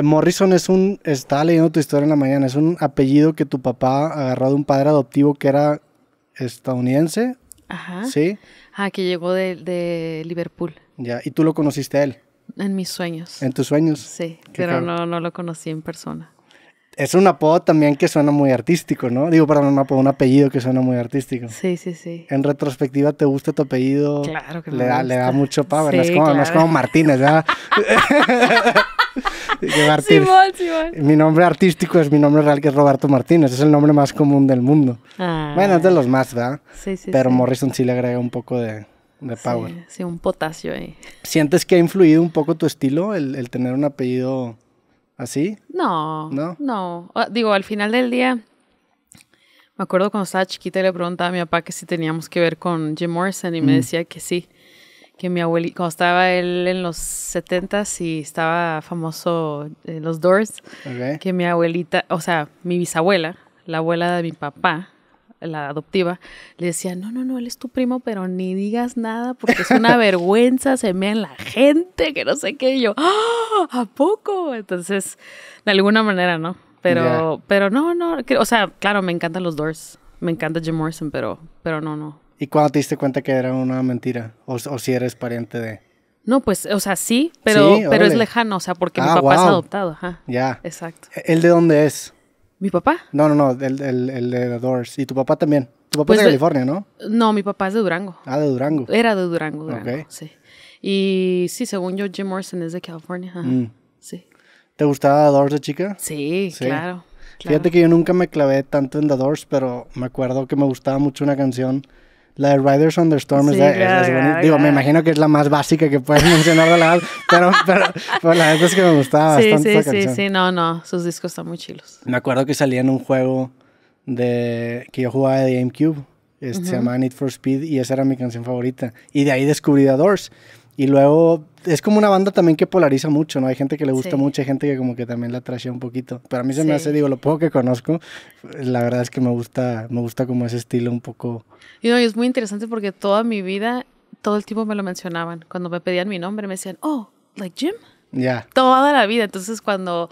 Morrison es un, estaba leyendo tu historia en la mañana, es un apellido que tu papá agarró de un padre adoptivo que era estadounidense. Ajá. Sí. Ah, que llegó de, Liverpool. Ya, y tú lo conociste a él. En mis sueños. En tus sueños. Sí, pero no, no, lo conocí en persona. Es un apodo también que suena muy artístico, ¿no? Digo, para un apodo, un apellido que suena muy artístico. Sí, sí, sí. En retrospectiva, ¿te gusta tu apellido? Claro que le da, Le da mucho power, sí, es como, claro. como, Martínez, ¿verdad? Mi nombre artístico es mi nombre real, que es Roberto Martínez. Es el nombre más común del mundo. Ah. Bueno, es de los más, ¿verdad? Sí, sí. Pero Morrison sí le agrega un poco de, power. Sí, un potasio ahí. ¿Sientes que ha influido un poco tu estilo el, tener un apellido así? No. No. Digo, al final del día. Me acuerdo cuando estaba chiquita y le preguntaba a mi papá que si teníamos que ver con Jim Morrison y me mm. decía que sí que mi abuelita, cuando estaba él en los 70 y estaba famoso los Doors, que mi abuelita, o sea, mi bisabuela, la abuela de mi papá, la adoptiva, le decía, no, no, no, él es tu primo, pero ni digas nada porque es una vergüenza, se mea en la gente, que no sé qué, y yo, ¡Ah! ¿a poco? Entonces, de alguna manera, ¿no? Pero, pero no, no, o sea, claro, me encantan los Doors, me encanta Jim Morrison, pero, pero no, no, ¿Y cuándo te diste cuenta que era una mentira? ¿O, si eres pariente de...? No, pues, o sea, sí, pero, pero es lejano, o sea, porque mi ah, papá es adoptado. Ajá. Ya. Exacto. ¿E, ¿El de dónde es? ¿Mi papá? No, no, no, el, de The Doors. ¿Y tu papá también? Tu papá pues es de California, ¿no? No, mi papá es de Durango. Ah, de Durango. Era de Durango, Durango, sí. Y sí, según yo, Jim Morrison es de California. Mm. Sí. ¿Te gustaba The Doors de chica? Sí, claro, Fíjate que yo nunca me clavé tanto en The Doors, pero me acuerdo que me gustaba mucho una canción la de Riders on Storm es, Digo, me imagino que es la más básica que puedes mencionar de la pero, pero, la verdad es que me gustaba bastante. Sí, esa sí, sí, no, no, sus discos están muy chilos. Me acuerdo que salía en un juego de que yo jugaba de GameCube, este, se llamaba Need for Speed y esa era mi canción favorita. Y de ahí descubrí The Doors. Y luego es como una banda también que polariza mucho, ¿no? Hay gente que le gusta mucho, hay gente que como que también la trashea un poquito. Pero a mí se me hace, digo, lo poco que conozco, la verdad es que me gusta, me gusta como ese estilo un poco. Y no, es muy interesante porque toda mi vida, todo el tiempo me lo mencionaban. Cuando me pedían mi nombre me decían, oh, like Jim. Ya. Toda la vida. Entonces cuando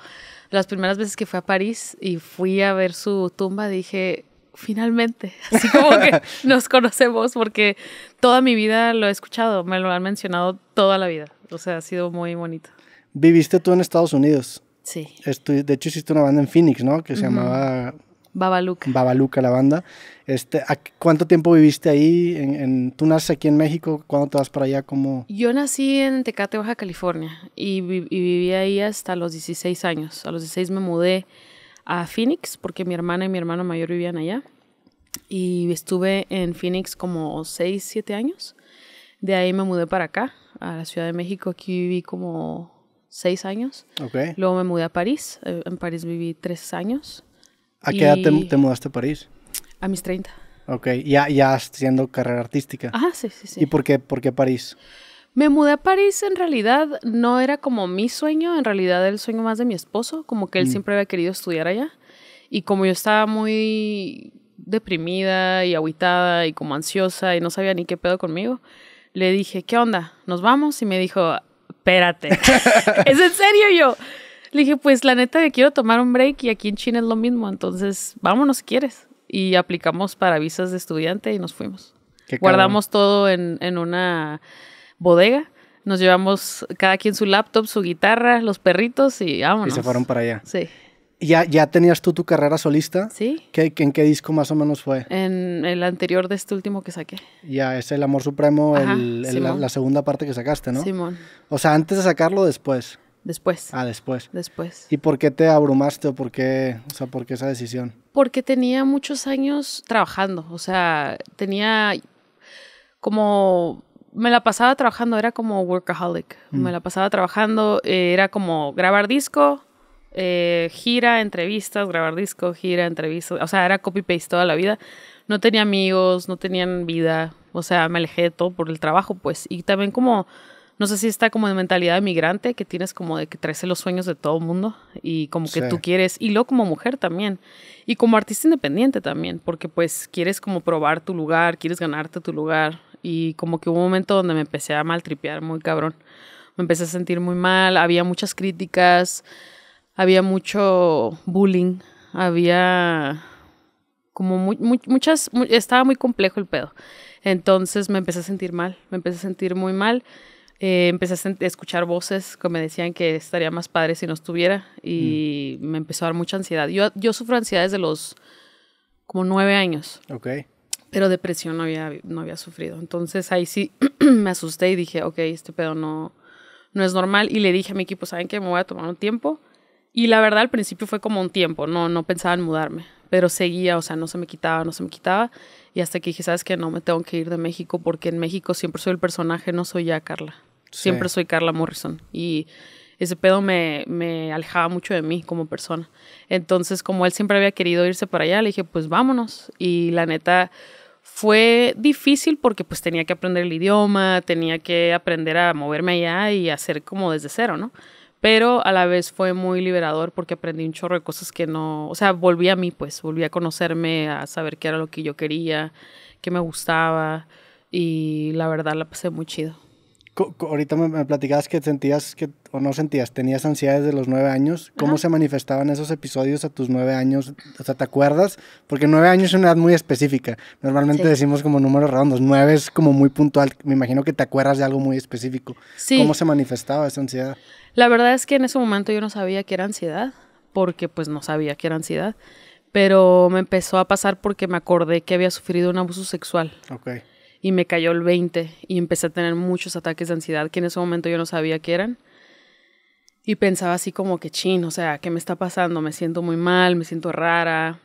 las primeras veces que fui a París y fui a ver su tumba, dije, finalmente, así como que nos conocemos porque toda mi vida lo he escuchado, me lo han mencionado toda la vida, o sea, ha sido muy bonito. ¿Viviste tú en Estados Unidos? Sí. de hecho hiciste una banda en Phoenix, ¿no? Que se llamaba... Babaluca. Babaluca, la banda. Este, ¿Cuánto tiempo viviste ahí? En, ¿Tú naces aquí en México? ¿Cuándo te vas para allá? ¿Cómo? Yo nací en Tecate, Baja California, y, y viví ahí hasta los 16 años. A los 16 me mudé a Phoenix porque mi hermana y mi hermano mayor vivían allá. Y estuve en Phoenix como 6, 7 años. De ahí me mudé para acá, a la Ciudad de México. Aquí viví como 6 años. Luego me mudé a París. Eh, en París viví 3 años. ¿A qué edad te, mudaste a París? A mis 30. Ok, ya, ya haciendo carrera artística. Ah, sí, sí, sí. ¿Y por qué, por qué París? Me mudé a París, en realidad no era como mi sueño, en realidad el sueño más de mi esposo, como que él mm. siempre había querido estudiar allá. Y como yo estaba muy deprimida y aguitada y como ansiosa y no sabía ni qué pedo conmigo, le dije, ¿qué onda? ¿Nos vamos? Y me dijo, espérate, ¿es en serio yo? Le dije, pues la neta que quiero tomar un break y aquí en China es lo mismo, entonces vámonos si quieres. Y aplicamos para visas de estudiante y nos fuimos. Guardamos todo en, en una bodega. Nos llevamos cada quien su laptop, su guitarra, los perritos y vámonos. Y se fueron para allá. Sí. ¿Ya, ya tenías tú tu carrera solista? Sí. ¿Qué, ¿En qué disco más o menos fue? En el anterior de este último que saqué. Ya, es El Amor Supremo, la, segunda parte que sacaste, ¿no? Simón. O sea, antes de sacarlo, después. Después. Ah, después. Después. ¿Y por qué te abrumaste o por qué, o sea, por qué esa decisión? Porque tenía muchos años trabajando, o sea, tenía como me la pasaba trabajando, era como workaholic. Me mm. la pasaba trabajando, eh, era como grabar disco, eh, gira, entrevistas, grabar disco, gira, entrevistas. O sea, era copy-paste toda la vida. No tenía amigos, no tenían vida. O sea, me alejé de todo por el trabajo, pues. Y también como, no sé si está como de mentalidad de migrante, que tienes como de que traes los sueños de todo el mundo y como que tú quieres. Y luego como mujer también. Y como artista independiente también, porque pues quieres como probar tu lugar, quieres ganarte tu lugar y como que hubo un momento donde me empecé a maltripear muy cabrón. Me empecé a sentir muy mal, había muchas críticas, había mucho bullying, había como muy, muchas, estaba muy complejo el pedo. Entonces me empecé a sentir mal, me empecé a sentir muy mal. Eh, empecé a escuchar voces que me decían que estaría más padre si no estuviera y mm. me empezó a dar mucha ansiedad. Yo, yo sufro ansiedad desde los como nueve años. Ok pero depresión no había, no había sufrido. Entonces ahí sí me asusté y dije, ok, este pedo no, no es normal. Y le dije a mi equipo, ¿saben qué? Me voy a tomar un tiempo. Y la verdad al principio fue como un tiempo, no, no pensaba en mudarme, pero seguía, o sea, no se me quitaba, no se me quitaba. Y hasta que dije, ¿sabes qué? No, me tengo que ir de México porque en México siempre soy el personaje, no soy ya Carla. Siempre soy Carla Morrison. Y ese pedo me, me, alejaba mucho de mí como persona. Entonces, como él siempre había querido irse para allá, le dije, pues vámonos. Y la neta, fue difícil porque pues tenía que aprender el idioma, tenía que aprender a moverme allá y hacer como desde cero, ¿no? Pero a la vez fue muy liberador porque aprendí un chorro de cosas que no, o sea, volví a mí pues, volví a conocerme, a saber qué era lo que yo quería, qué me gustaba y la verdad la pasé muy chido. Ahorita me, platicabas que sentías que, o no sentías, tenías ansiedad de los nueve años. ¿Cómo se manifestaban esos episodios a tus nueve años? O sea, ¿te acuerdas? Porque nueve años es una edad muy específica. Normalmente decimos como números redondos. Nueve es como muy puntual. Me imagino que te acuerdas de algo muy específico. Sí. ¿Cómo se manifestaba esa ansiedad? La verdad es que en ese momento yo no sabía que era ansiedad, porque pues no sabía que era ansiedad. Pero me empezó a pasar porque me acordé que había sufrido un abuso sexual. ok y me cayó el 20 y empecé a tener muchos ataques de ansiedad que en ese momento yo no sabía que eran. Y pensaba así como que chin, o sea, ¿qué me está pasando? Me siento muy mal, me siento rara,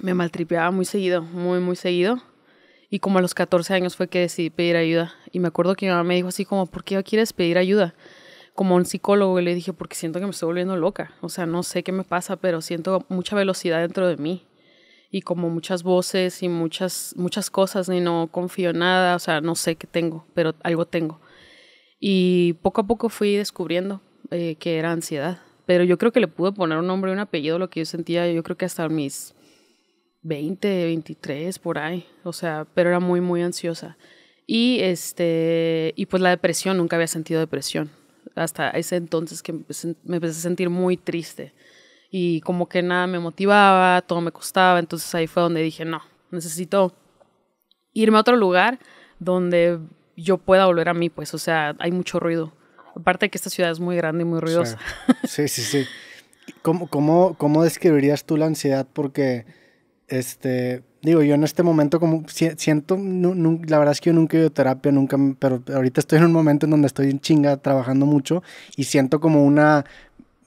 me maltripeaba muy seguido, muy, muy seguido. Y como a los 14 años fue que decidí pedir ayuda. Y me acuerdo que mi mamá me dijo así como, ¿por qué quieres pedir ayuda? Como un psicólogo, y le dije, porque siento que me estoy volviendo loca. O sea, no sé qué me pasa, pero siento mucha velocidad dentro de mí y como muchas voces y muchas, muchas cosas y no confío en nada, o sea, no sé qué tengo, pero algo tengo. Y poco a poco fui descubriendo eh, que era ansiedad, pero yo creo que le pude poner un nombre y un apellido lo que yo sentía, yo creo que hasta mis 20, 23, por ahí, o sea, pero era muy, muy ansiosa. Y, este, y pues la depresión, nunca había sentido depresión, hasta ese entonces que me empecé a sentir muy triste y como que nada me motivaba, todo me costaba, entonces ahí fue donde dije, no, necesito irme a otro lugar donde yo pueda volver a mí, pues, o sea, hay mucho ruido. Aparte que esta ciudad es muy grande y muy ruidosa. sí, sí, sí. ¿Cómo, describirías tú la ansiedad? Porque, este, digo, yo en este momento como siento, la verdad es que yo nunca he ido a terapia, nunca, pero ahorita estoy en un momento en donde estoy en chinga trabajando mucho y siento como una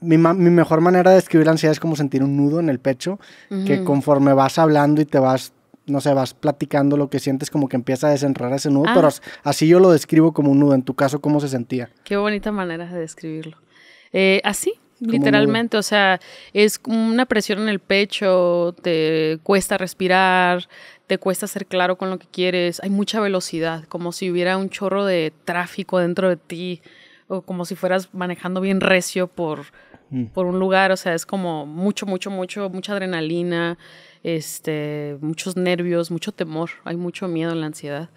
mi, mejor manera de describir la ansiedad es como sentir un nudo en el pecho, que conforme vas hablando y te vas, no sé, vas platicando lo que sientes, como que empieza a desenredar ese nudo, ah. pero así yo lo describo como un nudo. En tu caso, ¿cómo se sentía? Qué bonita manera de describirlo. Eh, así, literalmente, o sea, es una presión en el pecho, te cuesta respirar, te cuesta ser claro con lo que quieres, hay mucha velocidad, como si hubiera un chorro de tráfico dentro de ti, o como si fueras manejando bien recio por Mm. por un lugar, o sea, es como mucho, mucho, mucho, mucha adrenalina, este, muchos nervios, mucho temor, hay mucho miedo en la ansiedad.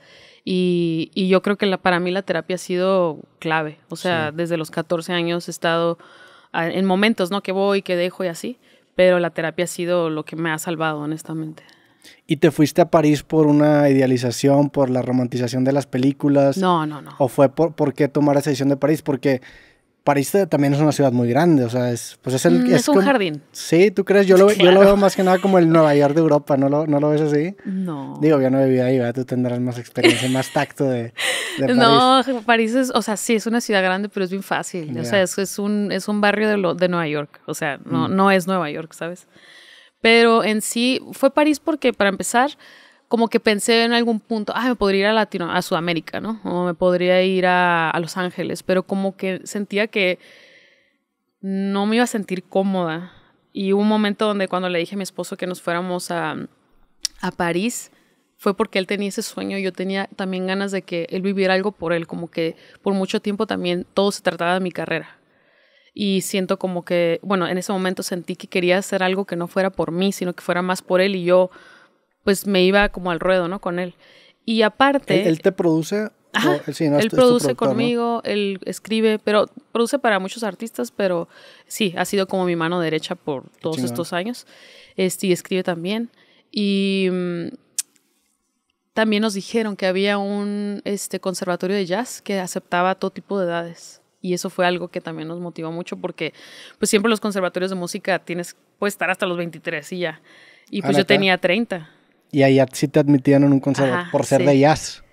Y, yo creo que para mí la terapia ha sido clave, o sea, desde los 14 años he estado en momentos, ¿no? Que voy, que dejo y así, pero la terapia ha sido lo que me ha salvado, honestamente. ¿Y te fuiste a París por una idealización, por la romantización de las películas? No, no, no. ¿O fue por, por qué tomar esa decisión de París? Porque París también es una ciudad muy grande, o sea, es, pues es el... Mm, es, un jardín. Sí, ¿tú crees? Yo lo, yo lo veo más que nada como el Nueva York de Europa, ¿no lo, no lo ves así? No. Digo, yo no he vivido ahí, ¿verdad? Tú tendrás más experiencia, más tacto de, París. No, París es, o sea, sí, es una ciudad grande, pero es bien fácil. O sea, es, es, un, es un barrio de, lo, de Nueva York, o sea, no, mm. no es Nueva York, ¿sabes? Pero en sí, fue París porque, para empezar, como que pensé en algún punto, ah, me podría ir a Latino, a Sudamérica, ¿no? O me podría ir a, Los Ángeles, pero como que sentía que no me iba a sentir cómoda. Y hubo un momento donde cuando le dije a mi esposo que nos fuéramos a, a París, fue porque él tenía ese sueño, y yo tenía también ganas de que él viviera algo por él, como que por mucho tiempo también todo se trataba de mi carrera. Y siento como que, bueno, en ese momento sentí que quería hacer algo que no fuera por mí, sino que fuera más por él y yo pues me iba como al ruedo, ¿no? Con él. Y aparte... ¿Él, te produce? él, sí, no, él produce conmigo, él escribe, pero produce para muchos artistas, pero sí, ha sido como mi mano derecha por todos estos años. Este, y escribe también. Y mm, también nos dijeron que había un este, conservatorio de jazz que aceptaba todo tipo de edades y eso fue algo que también nos motivó mucho porque pues siempre los conservatorios de música tienes puedes estar hasta los 23 y ya. Y ah, pues yo tenía 30 y ahí sí te admitían en un conservatorio por ser de jazz.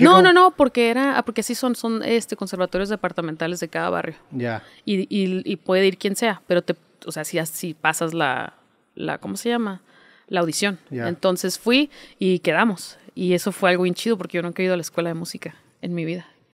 no, no, no, porque era, ah, porque sí son, son este, conservatorios departamentales de cada barrio. Ya. Y, y, puede ir quien sea, pero te, o sea, si, pasas la, la, ¿cómo se llama? La audición. Entonces fui y quedamos. Y eso fue algo bien chido porque yo nunca he ido a la escuela de música en mi vida.